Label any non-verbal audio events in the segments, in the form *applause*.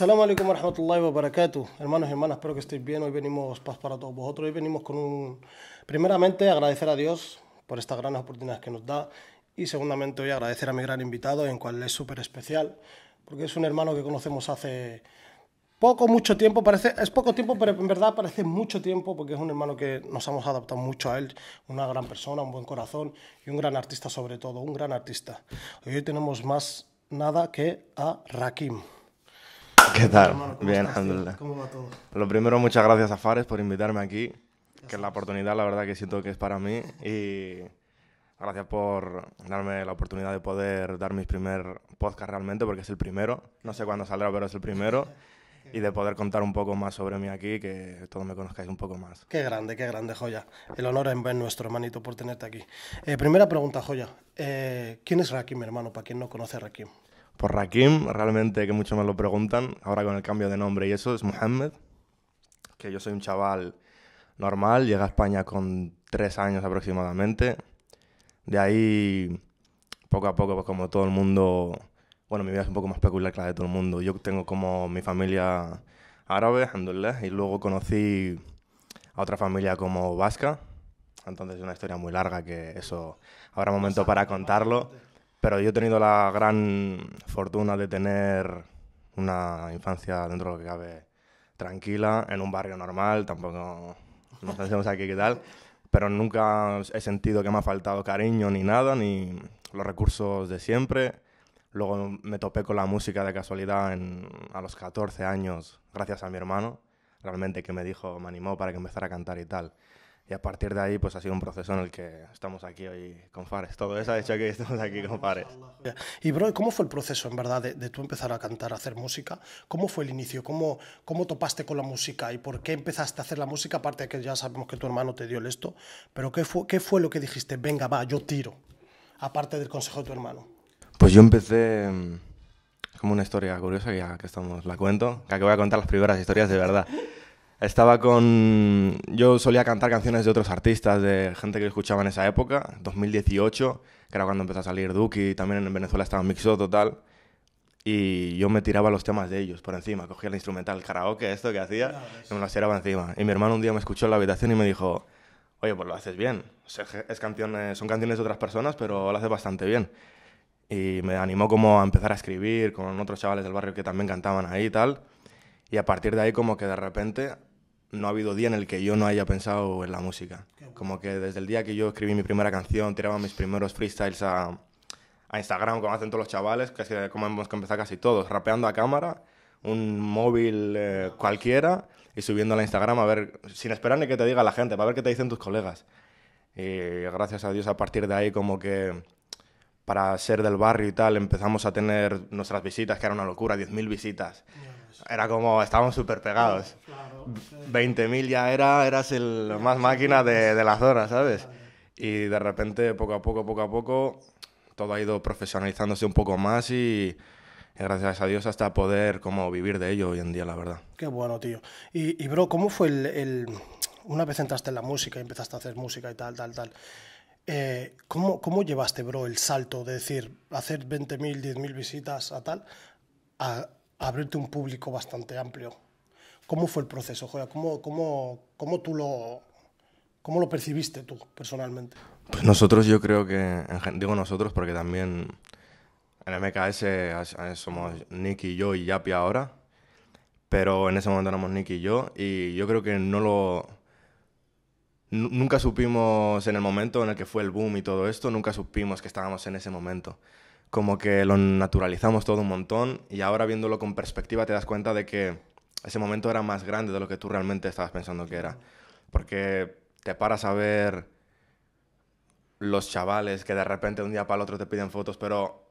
Salam alaikum wa rahmatullahi wa barakatuh. Hermanos y hermanas, espero que estéis bien. Hoy venimos, paz para todos vosotros. Hoy venimos con un. Primeramente, agradecer a Dios por estas grandes oportunidades que nos da. Y segundamente, hoy agradecer a mi gran invitado, en cual es súper especial, porque es un hermano que conocemos hace poco, mucho tiempo. Parece, es poco tiempo, pero en verdad parece mucho tiempo, porque es un hermano que nos hemos adaptado mucho a él. Una gran persona, un buen corazón y un gran artista, sobre todo. Un gran artista. Hoy tenemos más nada que a Rakim. *laughs* ¿Qué tal? Bien, ¿Cómo va todo? Lo primero, muchas gracias a Fares por invitarme aquí, que es la oportunidad, la verdad, que siento que es para mí. Y gracias por darme la oportunidad de poder dar mi primer podcast realmente, porque es el primero. No sé cuándo saldrá, pero es el primero. *laughs* y de poder contar un poco más sobre mí aquí, que todos me conozcáis un poco más. Qué grande, qué grande, Joya. El honor es nuestro, hermanito, por tenerte aquí. Eh, primera pregunta, Joya. Eh, ¿Quién es Rakim, hermano? Para quien no conoce a Rakim por Rakim, realmente que muchos me lo preguntan, ahora con el cambio de nombre y eso, es Mohamed, que yo soy un chaval normal, llega a España con tres años aproximadamente, de ahí poco a poco, pues como todo el mundo, bueno, mi vida es un poco más peculiar que la de todo el mundo, yo tengo como mi familia árabe, y luego conocí a otra familia como vasca, entonces es una historia muy larga que eso habrá momento para contarlo. Pero yo he tenido la gran fortuna de tener una infancia dentro de lo que cabe tranquila, en un barrio normal, tampoco nos hacemos aquí qué tal, pero nunca he sentido que me ha faltado cariño ni nada, ni los recursos de siempre. Luego me topé con la música de casualidad a los 14 años, gracias a mi hermano, realmente que me dijo, me animó para que empezara a cantar y tal. Y a partir de ahí, pues ha sido un proceso en el que estamos aquí hoy con Fares. Todo eso ha hecho que estemos aquí con Fares. Y, bro, ¿cómo fue el proceso, en verdad, de, tú empezar a cantar, a hacer música? ¿Cómo fue el inicio? ¿Cómo, ¿Cómo topaste con la música? ¿Y por qué empezaste a hacer la música? Aparte de que ya sabemos que tu hermano te dio el esto, pero ¿qué fue, qué fue lo que dijiste? Venga, va, yo tiro. Aparte del consejo de tu hermano. Pues yo empecé em, como una historia curiosa que ya que estamos, la cuento, que voy a contar las primeras historias de verdad. Estaba con... Yo solía cantar canciones de otros artistas, de gente que escuchaba en esa época, 2018, que era cuando empezó a salir Duki, también en Venezuela estaba Mixo Total, y yo me tiraba los temas de ellos por encima, cogía el instrumental, karaoke, esto que hacía, y me lo tiraba encima. Y mi hermano un día me escuchó en la habitación y me dijo, oye, pues lo haces bien, es canciones, eh, son canciones de otras personas, pero lo haces bastante bien. Y me animó como a empezar a escribir con otros chavales del barrio que también cantaban ahí y tal. Y a partir de ahí como que de repente no ha habido día en el que yo no haya pensado en la música. Como que desde el día que yo escribí mi primera canción, tiraba mis primeros freestyles a, a Instagram, como hacen todos los chavales, casi como hemos empezado casi todos, rapeando a cámara, un móvil eh, cualquiera y subiendo a Instagram a ver, sin esperar ni que te diga la gente, para ver qué te dicen tus colegas. Y gracias a Dios a partir de ahí como que para ser del barrio y tal empezamos a tener nuestras visitas, que era una locura, 10.000 visitas. Era como, estábamos súper pegados. 20.000 ya era, eras el más máquina de, de la zona, ¿sabes? Y de repente, poco a poco, poco a poco, todo ha ido profesionalizándose un poco más y, gracias a Dios hasta poder como vivir de ello hoy en día, la verdad. Qué bueno, tío. Y, bro, ¿cómo fue el, Una vez entraste en la música y empezaste a hacer música y tal, tal, tal. Eh, ¿cómo, ¿Cómo llevaste, bro, el salto de decir hacer 20.000, 10.000 visitas a tal, a abrirte un público bastante amplio. ¿Cómo fue el proceso, Joya? ¿Cómo, cómo, cómo tú lo, cómo lo percibiste tú personalmente? Pues nosotros yo creo que, digo nosotros porque también en MKS somos Nicky y yo y Yapi ahora, pero en ese momento éramos Nick y yo y yo creo que no lo... Nunca supimos en el momento en el que fue el boom y todo esto, nunca supimos que estábamos en ese momento como que lo naturalizamos todo un montón y ahora viéndolo con perspectiva te das cuenta de que ese momento era más grande de lo que tú realmente estabas pensando que era. Porque te paras a ver los chavales que de repente de un día para el otro te piden fotos, pero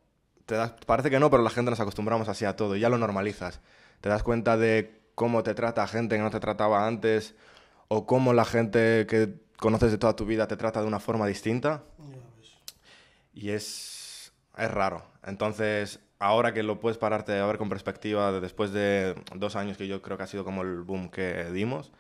te parece que no, pero la gente nos acostumbramos así a todo y ya lo normalizas. Te das cuenta de cómo te trata gente que no te trataba antes o cómo la gente que conoces de toda tu vida te trata de una forma distinta. Y es es raro. Entonces, ahora que lo puedes pararte a ver con perspectiva de después de dos años que yo creo que ha sido como el boom que dimos,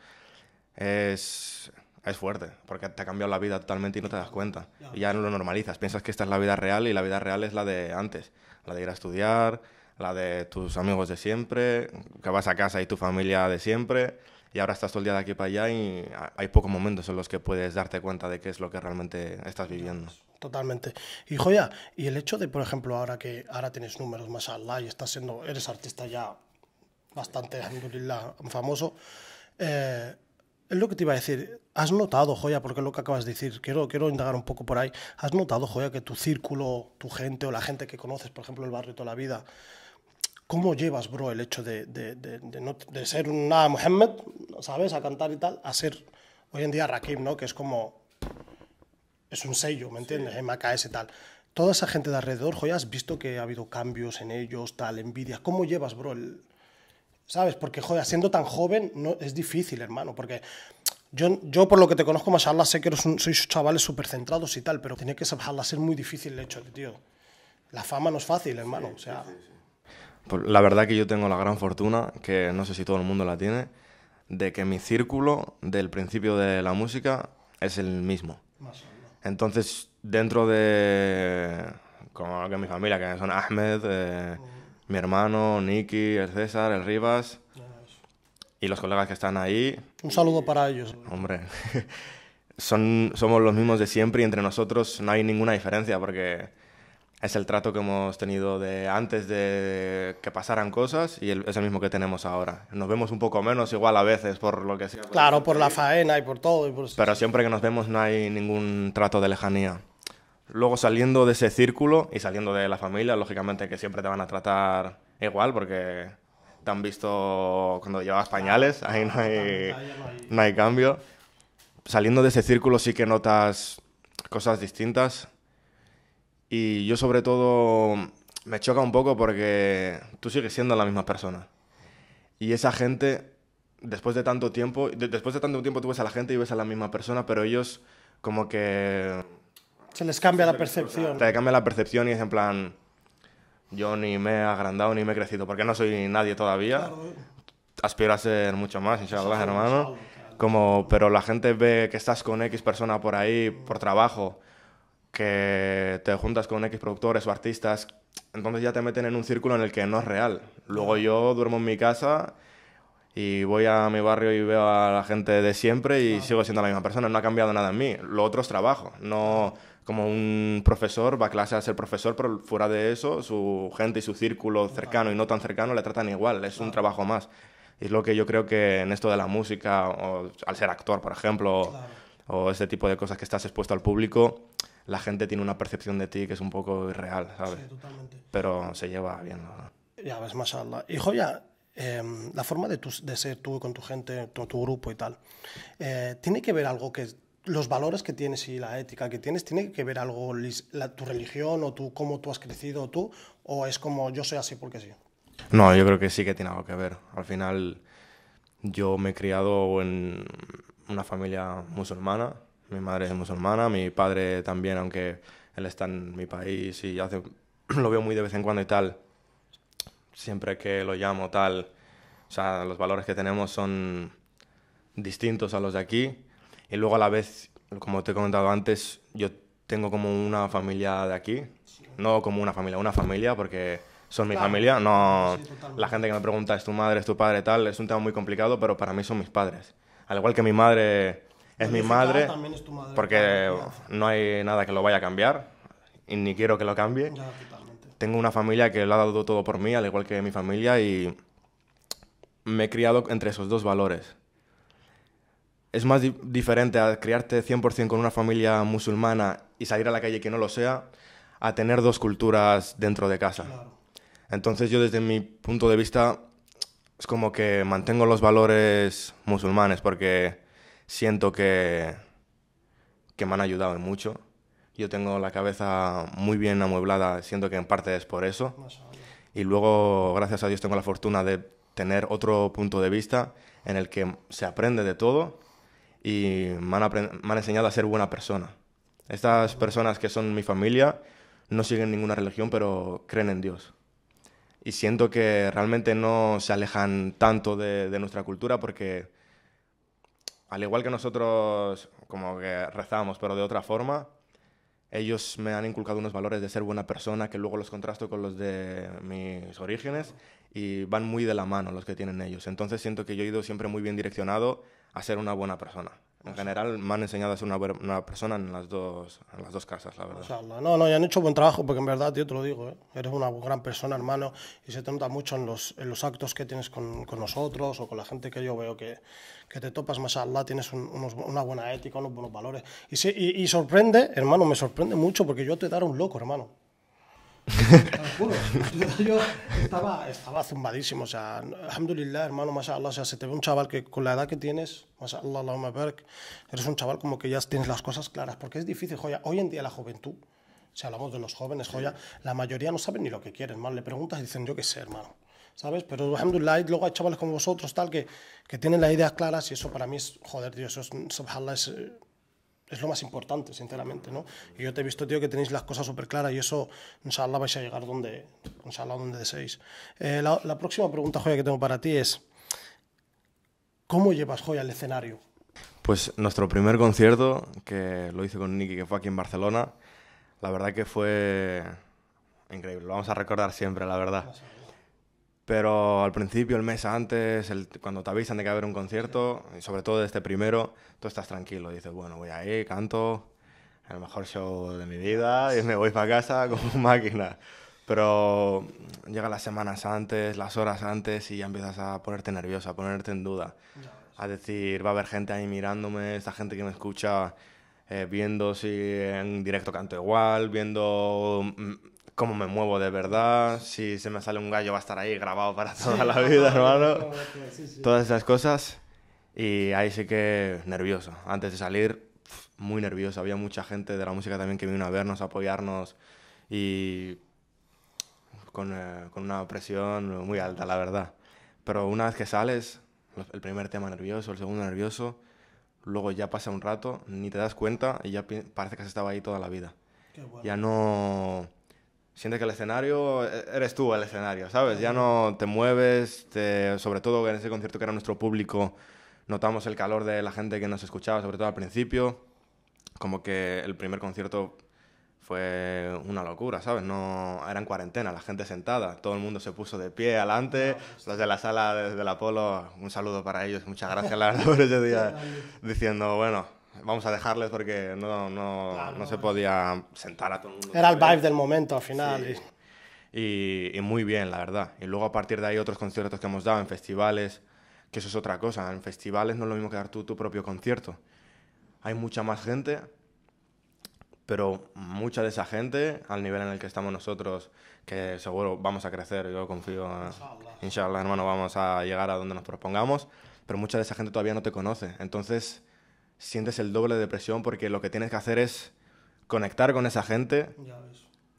es, fuerte, porque te ha cambiado la vida totalmente y no te das cuenta. Y ya no lo normalizas, piensas que esta es la vida real y la vida real es la de antes, la de ir a estudiar, la de tus amigos de siempre, que vas a casa y tu familia de siempre. Y ahora estás todo el día de aquí para allá y hay pocos momentos en los que puedes darte cuenta de qué es lo que realmente estás viviendo. Totalmente. Y joya, y el hecho de, por ejemplo, ahora que ahora tienes números más allá y estás siendo, eres artista ya bastante, famoso, eh, es lo que te iba a decir. ¿Has notado, Joya, porque es lo que acabas de decir, quiero, quiero indagar un poco por ahí, ¿has notado, Joya, que tu círculo, tu gente o la gente que conoces, por ejemplo, el barrio toda la vida, ¿cómo llevas, bro, el hecho de, de, de, ser una Mohammed, ¿sabes?, a cantar y tal, a ser hoy en día Rakim, ¿no? Que es como es un sello, ¿me entiendes? MKS y tal. Toda esa gente de alrededor, joder, has visto que ha habido cambios en ellos, tal, envidia. ¿Cómo llevas, bro? ¿Sabes? Porque, joder, siendo tan joven no, es difícil, hermano, porque yo, yo, por lo que te conozco, mashallah, sé que eres sois chavales súper centrados y tal, pero tiene que, mashallah, ser muy difícil el hecho, de tío. La fama no es fácil, hermano, o sea... Sí, pues, la verdad que yo tengo la gran fortuna, que no sé si todo el mundo la tiene, de que mi círculo del principio de la música es el mismo. Entonces, dentro de. Como que mi familia, que son Ahmed, eh, mi hermano, Nicky, el César, el Rivas. Y los colegas que están ahí. Un saludo para ellos. Hombre. *laughs* son, somos los mismos de siempre y entre nosotros no hay ninguna diferencia porque es el trato que hemos tenido de antes de que pasaran cosas y es el mismo que tenemos ahora. Nos vemos un poco menos igual a veces por lo que sea. Claro, por la faena y por todo. Pero siempre que nos vemos no hay ningún trato de lejanía. Luego saliendo de ese círculo y saliendo de la familia, lógicamente que siempre te van a tratar igual porque te han visto cuando llevas pañales, ah, ahí no hay, no hay cambio. Saliendo de ese círculo sí que notas cosas distintas y yo sobre todo me choca un poco porque tú sigues siendo la misma persona. Y esa gente, después de tanto tiempo, después de tanto tiempo tú ves a la gente y ves a la misma persona, pero ellos como que... Se les cambia la percepción. Se les cambia la percepción y es en plan, yo ni me he agrandado ni me he crecido, porque no soy nadie todavía. Claro. Eh. Aspiro a ser mucho más, inshallah, sí, hermano. Como, pero la gente ve que estás con X persona por ahí, por trabajo, que te juntas con X productores o artistas, entonces ya te meten en un círculo en el que no es real. Luego yo duermo en mi casa y voy a mi barrio y veo a la gente de siempre y sigo siendo la misma persona, no ha cambiado nada en mí. Lo otro es trabajo, no como un profesor va a clase a ser profesor, pero fuera de eso, su gente y su círculo cercano y no tan cercano le tratan igual, es un trabajo más. Y es lo que yo creo que en esto de la música, o al ser actor, por ejemplo, o, ese tipo de cosas que estás expuesto al público, la gente tiene una percepción de ti que es un poco irreal, ¿sabes? Sí, totalmente. Pero se lleva bien, Ya ves, mashallah. Y joya, em, la forma de, ser tú con tu gente, con tu grupo y tal, eh, ¿tiene que ver algo que los valores que tienes y la ética que tienes, ¿tiene que ver algo tu religión o tú, cómo tú has crecido tú? ¿O es como yo soy así porque sí? No, yo creo que sí que tiene algo que ver. Al final, yo me he criado en una familia musulmana mi madre es musulmana, mi padre también, aunque él está en mi país y hace, *clears throat* lo veo muy de vez en cuando y tal. Siempre que lo llamo tal, o sea, los valores que tenemos son distintos a los de aquí. Y luego a la vez, como te he comentado antes, yo tengo como una familia de aquí. No como una familia, una familia, porque son mi familia. No, la gente que me pregunta, ¿es tu madre, es tu padre, tal? Es un tema muy complicado, pero para mí son mis padres. Al igual que mi madre es mi madre, porque no hay nada que lo vaya a cambiar y ni quiero que lo cambie. Tengo una familia que lo ha dado todo por mí, al igual que mi familia, y me he criado entre esos dos valores. Es más diferente a criarte 100% con una familia musulmana y salir a la calle que no lo sea, a tener dos culturas dentro de casa. Entonces yo desde mi punto de vista es como que mantengo los valores musulmanes porque siento que, que me han ayudado en mucho. Yo tengo la cabeza muy bien amueblada, siento que en parte es por eso. Y luego, gracias a Dios, tengo la fortuna de tener otro punto de vista en el que se aprende de todo y me han, enseñado a ser buena persona. Estas personas que son mi familia no siguen ninguna religión, pero creen en Dios y siento que realmente no se alejan tanto de, nuestra cultura porque al igual que nosotros como que rezamos, pero de otra forma, ellos me han inculcado unos valores de ser buena persona que luego los contrasto con los de mis orígenes y van muy de la mano los que tienen ellos. Entonces siento que yo he ido siempre muy bien direccionado a ser una buena persona. En general me han enseñado a ser una buena persona en las dos, en las dos casas, la verdad. no, no, y han hecho buen trabajo, porque en verdad, yo te lo digo, ¿eh? eres una gran persona, hermano, y se te nota mucho en los, actos que tienes con, nosotros o con la gente que yo veo que, te topas, más Allah, tienes una buena ética, unos buenos valores. Y, y, sorprende, hermano, me sorprende mucho, porque yo te daré un loco, hermano. Yo estaba, estaba zumbadísimo. O sea, alhamdulillah, hermano, mashallah. O sea, se te ve un chaval que con la edad que tienes, mashallah, Allahumma barak, eres un chaval como que ya tienes las cosas claras. Porque es difícil, joya. Hoy en día la juventud, si hablamos de los jóvenes, joya, la mayoría no saben ni lo que quieren, mal Le preguntas y dicen, yo qué sé, hermano. ¿Sabes? Pero, alhamdulillah, luego hay chavales como vosotros, tal, que, que tienen las ideas claras y eso para mí es, joder, Dios, eso es, subhanallah, es eh, es lo más importante, sinceramente, ¿no? Y yo te he visto, tío, que tenéis las cosas súper claras y eso, inshallah, vais a llegar donde, donde deseéis. Eh, la, próxima pregunta, Joya, que tengo para ti es, ¿cómo llevas, Joya, al escenario? Pues nuestro primer concierto, que lo hice con Nicky, que fue aquí en Barcelona, la verdad que fue increíble, lo vamos a recordar siempre, la verdad. Pero al principio, el mes antes, el, cuando te avisan de que va a haber un concierto, y sobre todo este primero, tú estás tranquilo. Dices, bueno, voy ahí, canto, el mejor show de mi vida y me voy para casa *laughs* como máquina. Pero llega las semanas antes, las horas antes y ya empiezas a ponerte nerviosa, a ponerte en duda. A decir, va a haber gente ahí mirándome, esta gente que me escucha eh, viendo si en directo canto igual, viendo mm, cómo me muevo de verdad, si se me sale un gallo va a estar ahí grabado para toda la vida, hermano. Todas esas cosas. Y ahí sí que nervioso. Antes de salir, muy nervioso. Había mucha gente de la música también que vino a vernos, a apoyarnos y con, eh, con una presión muy alta, la verdad. Pero una vez que sales, el primer tema nervioso, el segundo nervioso, luego ya pasa un rato, ni te das cuenta y ya parece que has estado ahí toda la vida. Qué Ya no sientes que el escenario, e-, eres tú el escenario, ¿sabes? Ya no te mueves, sobre todo en ese concierto que era nuestro público, notamos el calor de la gente que nos escuchaba, sobre todo al principio, como que el primer concierto fue una locura, ¿sabes? No, era en cuarentena, la gente sentada, todo el mundo se puso de pie adelante, los de la sala desde el Apolo, un saludo para ellos, muchas gracias, la verdad, por ese día, *laughs* diciendo, bueno, vamos a dejarles porque no, no, no se podía sentar a todo el mundo. Era el vibe del momento al final. Y, muy bien, la verdad. Y luego a partir de ahí otros conciertos que hemos dado en festivales, que eso es otra cosa. En festivales no es lo mismo que dar tú tu propio concierto. Hay mucha más gente, pero mucha de esa gente, al nivel en el que estamos nosotros, que seguro vamos a crecer, yo confío, en, inshallah, hermano, vamos a llegar a donde nos propongamos, pero mucha de esa gente todavía no te conoce. Entonces sientes el doble de presión porque lo que tienes que hacer es conectar con esa gente,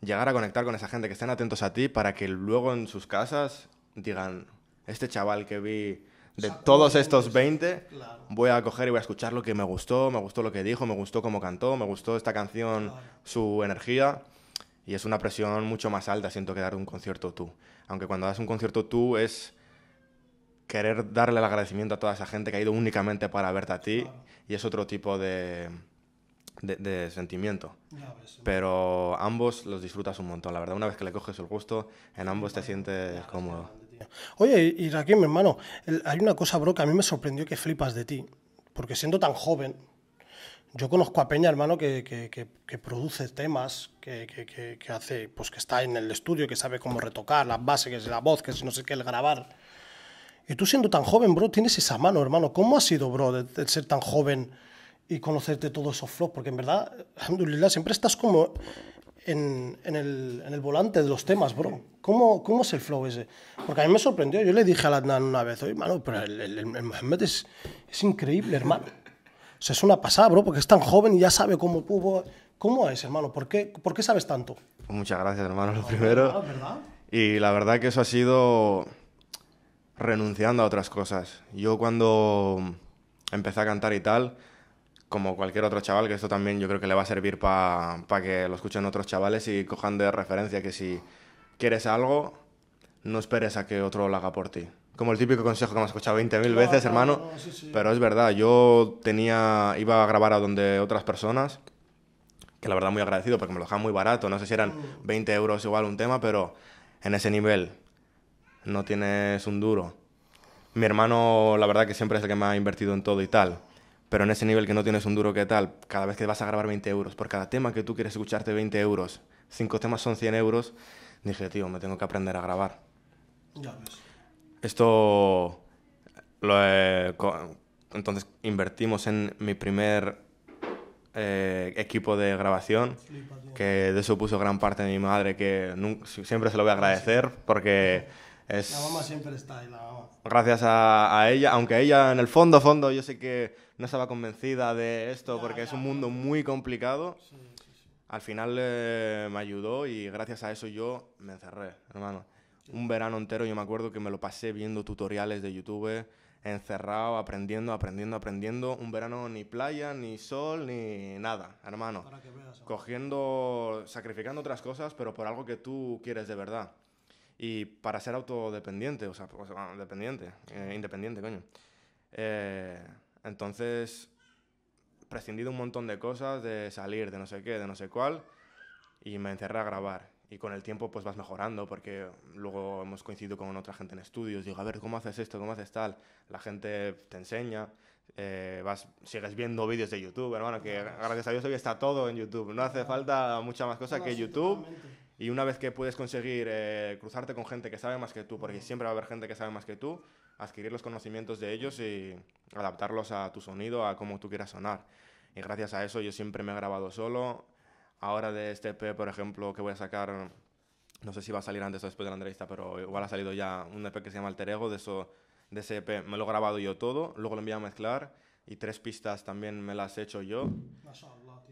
llegar a conectar con esa gente, que están atentos a ti para que luego en sus casas digan, este chaval que vi de todos estos 20, voy a coger y voy a escuchar lo que me gustó, me gustó lo que dijo, me gustó cómo cantó, me gustó esta canción, su energía. Y es una presión mucho más alta, siento, que dar un concierto tú. Aunque cuando das un concierto tú es querer darle el agradecimiento a toda esa gente que ha ido únicamente para verte a ti y es otro tipo de, de, sentimiento. Pero ambos los disfrutas un montón, la verdad. Una vez que le coges el gusto, en ambos te sientes cómodo. Oye, y aquí mi hermano, hay una cosa, bro, que a mí me sorprendió que flipas de ti. Porque siendo tan joven, yo conozco a Peña, hermano, que, que, produce temas, que, hace, pues que está en el estudio, que sabe cómo retocar las bases, que es la voz, que es no sé qué, el grabar. Y tú siendo tan joven, bro, tienes esa mano, hermano. ¿Cómo ha sido, bro, de, ser tan joven y conocerte todos esos flows? Porque en verdad, alhamdulillah, siempre estás como en, el, volante de los temas, bro. ¿Cómo, ¿Cómo es el flow ese? Porque a mí me sorprendió. Yo le dije a Adnan una vez, oye, hermano, pero el, el, es, increíble, hermano. O sea, es una pasada, bro, porque es tan joven y ya sabe cómo... ¿Cómo es, hermano? ¿Por qué, ¿Por qué sabes tanto? Muchas gracias, hermano, lo ah, primero. Y la verdad que eso ha sido renunciando a otras cosas. Yo cuando empecé a cantar y tal, como cualquier otro chaval, que esto también yo creo que le va a servir para que lo escuchen otros chavales y cojan de referencia que si quieres algo, no esperes a que otro lo haga por ti. Como el típico consejo que me escuchado 20.000 veces, hermano. Pero es verdad, yo tenía, iba a grabar a donde otras personas, que la verdad muy agradecido porque me lo dejaban muy barato, no sé si eran 20 mm. euros igual un tema, pero en ese nivel no tienes un duro. Mi hermano, la verdad que siempre es el que me ha invertido en todo y tal, pero en ese nivel que no tienes un duro que tal, cada vez que vas a grabar 20 euros, por cada tema que tú quieres escucharte 20 euros, cinco temas son 100 euros, dije, tío, me tengo que aprender a grabar. Esto lo he, entonces invertimos en mi primer eh, equipo de grabación, que de eso puso gran parte de mi madre, que siempre se lo voy a agradecer, porque la mamá siempre está ahí, Gracias a, ella, aunque ella en el fondo, fondo, yo sé que no estaba convencida de esto porque es un mundo muy complicado. Al final eh, me ayudó y gracias a eso yo me encerré, hermano. Un verano entero yo me acuerdo que me lo pasé viendo tutoriales de YouTube, encerrado, aprendiendo, aprendiendo, aprendiendo. Un verano ni playa, ni sol, ni nada, hermano. Cogiendo, sacrificando otras cosas, pero por algo que tú quieres de verdad. Y para ser autodependiente, o sea, pues, ah, dependiente, eh, independiente, coño. Eh, entonces, prescindí de un montón de cosas, de salir, de no sé qué, de no sé cuál, y me encerré a grabar. Y con el tiempo pues vas mejorando, porque luego hemos coincidido con otra gente en estudios, digo, a ver, ¿cómo haces esto? ¿Cómo haces tal? La gente te enseña, eh, vas, sigues viendo vídeos de YouTube, hermano, que gracias a Dios hoy está todo en YouTube. No hace falta mucha más cosa que YouTube. Y una vez que puedes conseguir eh, cruzarte con gente que sabe más que tú, porque siempre va a haber gente que sabe más que tú, adquirir los conocimientos de ellos y adaptarlos a tu sonido, a cómo tú quieras sonar. Y gracias a eso yo siempre me he grabado solo. Ahora de este EP, por ejemplo, que voy a sacar, no sé si va a salir antes o después de la entrevista, pero igual ha salido ya un EP que se llama Alter Ego, de, eso, de ese EP me lo he grabado yo todo, luego lo envío a mezclar y tres pistas también me las he hecho yo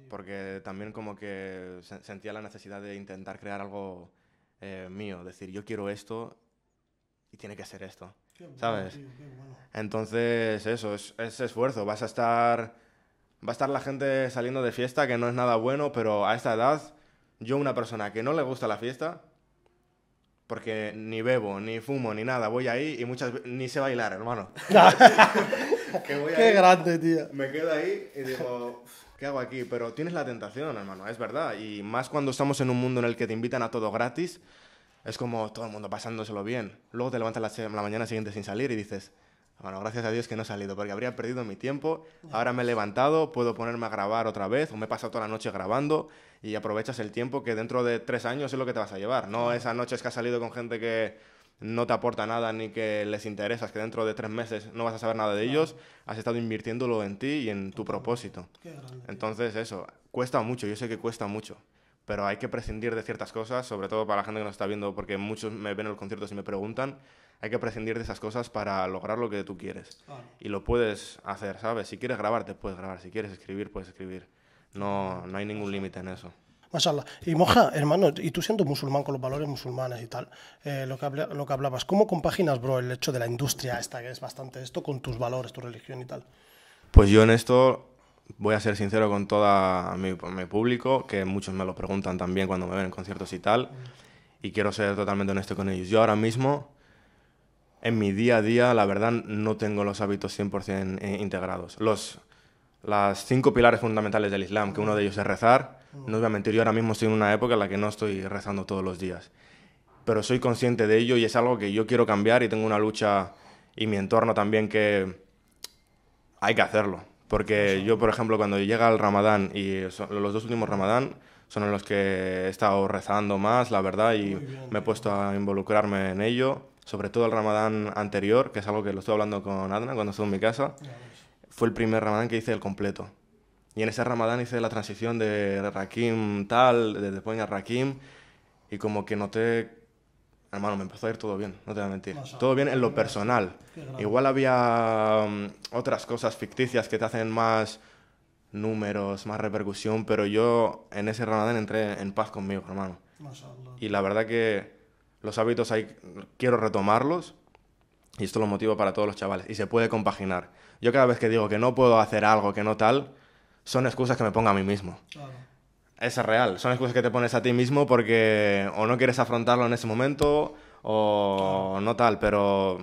porque también como que sentía la necesidad de intentar crear algo eh, mío, decir, yo quiero esto y tiene que ser esto, ¿sabes? Entonces, eso, es, esfuerzo, vas a estar, va a estar la gente saliendo de fiesta, que no es nada bueno, pero a esta edad, yo una persona que no le gusta la fiesta, porque ni bebo, ni fumo, ni nada, voy ahí y muchas ni sé bailar, hermano. *laughs* qué grande, tío. Me quedo ahí y digo... ¿qué hago aquí? Pero tienes la tentación, hermano, es verdad. Y más cuando estamos en un mundo en el que te invitan a todo gratis, es como todo el mundo pasándoselo bien. Luego te levantas la, mañana siguiente sin salir y dices, bueno, gracias a Dios que no he salido, porque habría perdido mi tiempo. Ahora me he levantado, puedo ponerme a grabar otra vez, o me he pasado toda la noche grabando y aprovechas el tiempo que dentro de tres años es lo que te vas a llevar. No esas noches que has salido con gente que no te aporta nada ni que les interesas, que dentro de tres meses no vas a saber nada de ellos, has estado invirtiéndolo en ti y en tu propósito. Entonces eso, cuesta mucho, yo sé que cuesta mucho, pero hay que prescindir de ciertas cosas, sobre todo para la gente que nos está viendo, porque muchos me ven en los conciertos y me preguntan, hay que prescindir de esas cosas para lograr lo que tú quieres. Y lo puedes hacer, ¿sabes? Si quieres grabar, te puedes grabar, si quieres escribir, puedes escribir. No, no hay ningún límite en eso. Y Moja, hermano, y tú siendo musulmán con los valores musulmanes y tal, eh, lo, que lo que hablabas, ¿cómo compaginas, bro, el hecho de la industria esta, que es bastante esto, con tus valores, tu religión y tal? Pues yo en esto voy a ser sincero con todo mi, público, que muchos me lo preguntan también cuando me ven en conciertos y tal, mm. y quiero ser totalmente honesto con ellos. Yo ahora mismo, en mi día a día, la verdad, no tengo los hábitos 100% eh, integrados. Los, las cinco pilares fundamentales del Islam, que uno de ellos es rezar, no os voy a mentir, yo ahora mismo estoy en una época en la que no estoy rezando todos los días. Pero soy consciente de ello y es algo que yo quiero cambiar y tengo una lucha y mi entorno también que hay que hacerlo. Porque yo, por ejemplo, cuando llega el Ramadán y los dos últimos Ramadán son en los que he estado rezando más, la verdad, y me he puesto a involucrarme en ello. Sobre todo el Ramadán anterior, que es algo que lo estoy hablando con Adna cuando estuve en mi casa. Fue el primer Ramadán que hice el completo. Y en ese ramadán hice la transición de Rakim tal, de Point a y como que noté, hermano, me empezó a ir todo bien, no te voy a mentir. Todo bien en lo personal. Igual había mm, otras cosas ficticias que te hacen más números, más repercusión, pero yo en ese ramadán entré en paz conmigo, hermano. Y la verdad que los hábitos hay, quiero retomarlos, y esto lo motivo para todos los chavales, y se puede compaginar. Yo cada vez que digo que no puedo hacer algo, que no tal, son excusas que me pongo a mí mismo. Es real, son excusas que te pones a ti mismo porque o no quieres afrontarlo en ese momento o no tal, pero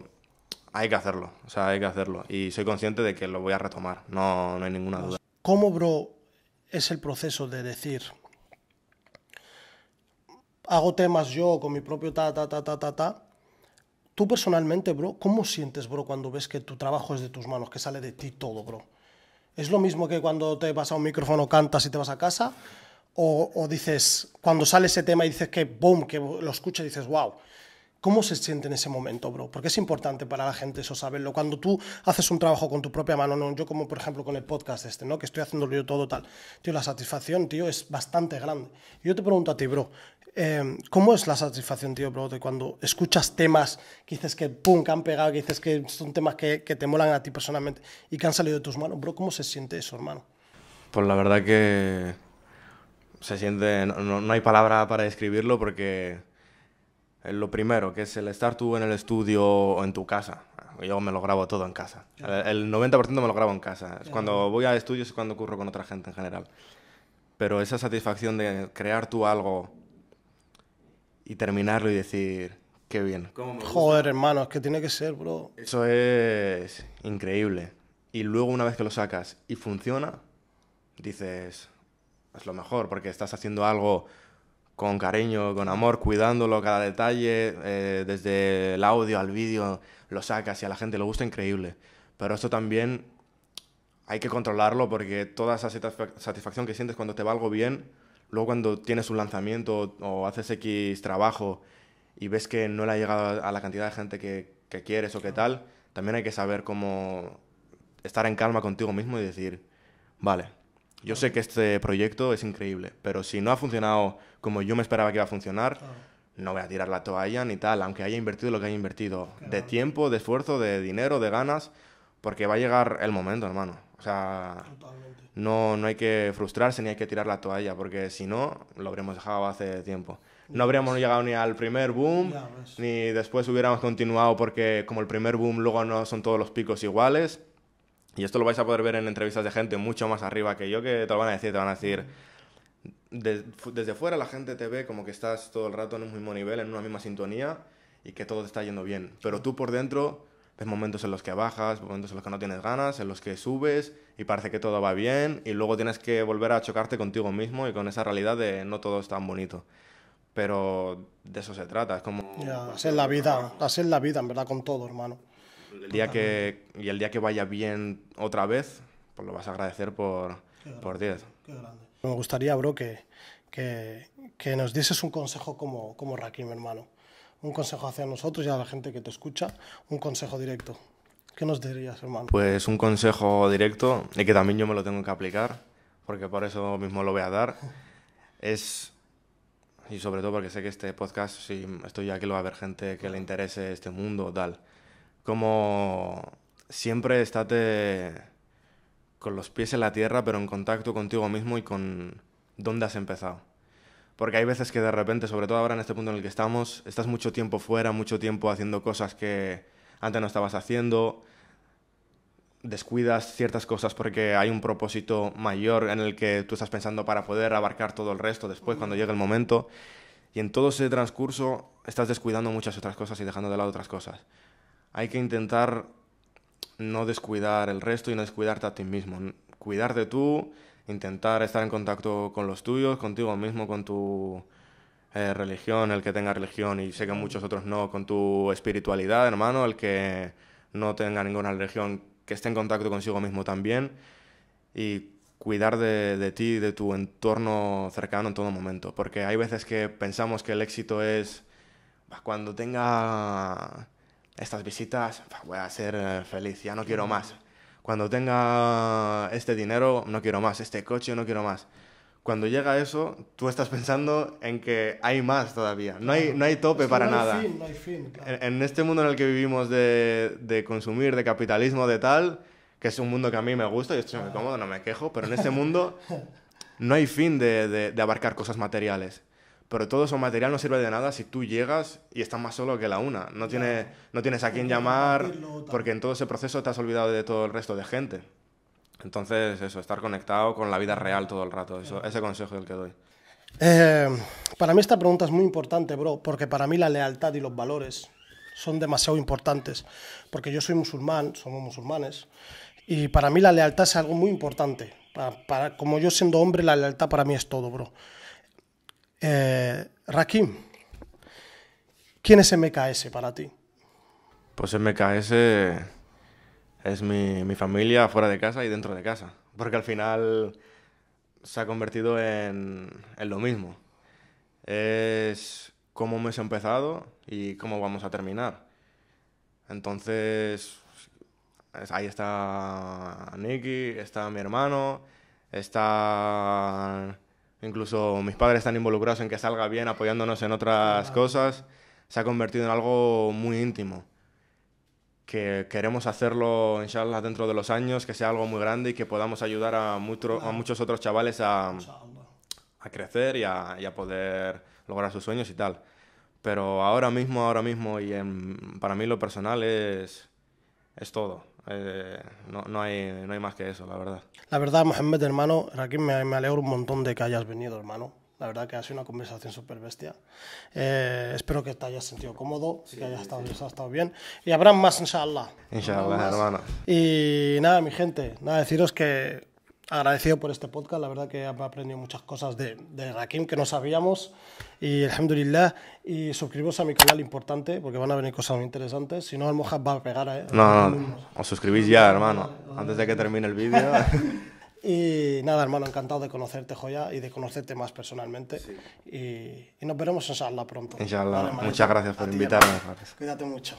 hay que hacerlo, o sea, hay que hacerlo. Y soy consciente de que lo voy a retomar, no, no hay ninguna duda. ¿Cómo, bro, es el proceso de decir, hago temas yo con mi propio ta, ta, ta, ta, ta, ta? Tú personalmente, bro, ¿cómo sientes, bro, cuando ves que tu trabajo es de tus manos, que sale de ti todo, bro? ¿Es lo mismo que cuando te vas a un micrófono, cantas y te vas a casa? O, dices, cuando sale ese tema y dices que boom, que lo escuchas y dices, wow. ¿Cómo se siente en ese momento, bro? Porque es importante para la gente eso saberlo. Cuando tú haces un trabajo con tu propia mano, no, yo como por ejemplo con el podcast este, ¿no? Que estoy haciéndolo yo todo tal. Tío, la satisfacción, tío, es bastante grande. Yo te pregunto a ti, bro, Em, ¿Cómo es la satisfacción, tío, de cuando escuchas temas que dices que pum, que han pegado, que dices que son temas que, te molan a ti personalmente y que han salido de tus manos? Bro, ¿cómo se siente eso, hermano? Pues la verdad que se siente, no, hay palabra para describirlo porque lo primero, que es el estar tú en el estudio o en tu casa. Yo me lo grabo todo en casa. El, 90% me lo grabo en casa. Es cuando voy a estudios es cuando curro con otra gente en general. Pero esa satisfacción de crear tú algo y terminarlo y decir, qué bien. Joder, hermano, es que tiene que ser, bro. Eso es increíble. Y luego una vez que lo sacas y funciona, dices, es lo mejor, porque estás haciendo algo con cariño, con amor, cuidándolo cada detalle, eh, desde el audio al vídeo, lo sacas y a la gente le gusta increíble. Pero esto también hay que controlarlo porque toda esa satisfacción que sientes cuando te va algo bien, Luego cuando tienes un lanzamiento o haces X trabajo y ves que no le ha llegado a la cantidad de gente que, quieres o qué tal, también hay que saber cómo estar en calma contigo mismo y decir, vale, yo sé que este proyecto es increíble, pero si no ha funcionado como yo me esperaba que iba a funcionar, no voy a tirar la toalla ni tal, aunque haya invertido lo que haya invertido, de tiempo, de esfuerzo, de dinero, de ganas, porque va a llegar el momento, hermano. O sea, no, no hay que frustrarse ni hay que tirar la toalla, porque si no, lo habríamos dejado hace tiempo. No habríamos pues llegado ni al primer boom, ni después hubiéramos continuado porque como el primer boom luego no son todos los picos iguales. Y esto lo vais a poder ver en entrevistas de gente mucho más arriba que yo que te lo van a decir, te van a decir... desde fuera la gente te ve como que estás todo el rato en un mismo nivel, en una misma sintonía y que todo te está yendo bien. Pero tú por dentro hay momentos en los que bajas, momentos en los que no tienes ganas, en los que subes y parece que todo va bien y luego tienes que volver a chocarte contigo mismo y con esa realidad de no todo es tan bonito. Pero de eso se trata, es como... Hacer la vida, hacer la vida, en verdad, con todo, hermano. El día que, y el día que vaya bien otra vez, pues lo vas a agradecer por 10. grande. Me gustaría, bro, que, que, nos dieses un consejo como, como Rakim, hermano un consejo hacia nosotros y a la gente que te escucha, un consejo directo. ¿Qué nos dirías, hermano? Pues un consejo directo, y que también yo me lo tengo que aplicar, porque por eso mismo lo voy a dar, es, y sobre todo porque sé que este podcast, si estoy aquí, lo va a ver gente que le interese este mundo, tal, como siempre estate con los pies en la tierra, pero en contacto contigo mismo y con dónde has empezado porque hay veces que de repente, sobre todo ahora en este punto en el que estamos, estás mucho tiempo fuera, mucho tiempo haciendo cosas que antes no estabas haciendo, descuidas ciertas cosas porque hay un propósito mayor en el que tú estás pensando para poder abarcar todo el resto después, cuando llegue el momento, y en todo ese transcurso estás descuidando muchas otras cosas y dejando de lado otras cosas. Hay que intentar no descuidar el resto y no descuidarte a ti mismo, cuidarte tú, intentar estar en contacto con los tuyos, contigo mismo, con tu eh, religión, el que tenga religión, y sé que muchos otros no, con tu espiritualidad, hermano, el que no tenga ninguna religión, que esté en contacto consigo mismo también, y cuidar de, de ti, de tu entorno cercano en todo momento, porque hay veces que pensamos que el éxito es cuando tenga estas visitas, voy a ser eh, feliz, ya no quiero más. Cuando tenga este dinero, no quiero más. Este coche, no quiero más. Cuando llega eso, tú estás pensando en que hay más todavía. No hay, no hay tope para nada. para no hay nada. Fin, no hay fin, en, este mundo en el que vivimos de, de consumir, de capitalismo, de tal, que es un mundo que a mí me gusta, y estoy muy ah. cómodo, no me quejo, pero en este mundo *laughs* no hay fin de, de abarcar cosas materiales pero todo eso material no sirve de nada si tú llegas y estás más solo que la una. No tienes, no tienes a quien llamar porque en todo ese proceso te has olvidado de todo el resto de gente. Entonces, eso, estar conectado con la vida real todo el rato. Eso, ese consejo es el que doy. Eh, para mí esta pregunta es muy importante, bro, porque para mí la lealtad y los valores son demasiado importantes. Porque yo soy musulmán, somos musulmanes, y para mí la lealtad es algo muy importante. como yo siendo hombre, la lealtad para mí es todo, bro. Eh, Rakim, ¿quién es MKS para ti? Pues MKS es mi, familia fuera de casa y dentro de casa, porque al final se ha convertido en, en lo mismo. Es cómo hemos empezado y cómo vamos a terminar. Entonces, ahí está Nicky, está mi hermano, está Incluso mis padres están involucrados en que salga bien, apoyándonos en otras cosas. Se ha convertido en algo muy íntimo. Que queremos hacerlo, inshallah, dentro de los años, que sea algo muy grande y que podamos ayudar a, muchos otros chavales a, crecer y a, poder lograr sus sueños y tal. Pero ahora mismo, ahora mismo, y para mí lo personal es todo. Eh, no, no, hay, no hay más que eso, la verdad. La verdad, Mohamed, hermano, Rakim, me, me alegro un montón de que hayas venido, hermano. La verdad que ha sido una conversación súper bestia. Eh, espero que te hayas sentido cómodo, que hayas estado, estado, bien. Y habrá más, inshallah. Inshallah, hermano. Y nada, mi gente, nada, deciros que agradecido por este podcast, la verdad que he aprendido muchas cosas de, de Rakim que no sabíamos y alhamdulillah y suscribiros a mi canal importante porque van a venir cosas muy interesantes, si no moja va a pegar, ¿eh? No, no, os suscribís ya, hermano, antes de que termine el vídeo. *laughs* y nada, hermano, encantado de conocerte, Joya, y de conocerte más personalmente. Y, nos veremos en pronto. Inshallah. Muchas gracias por invitarme. Cuídate mucho.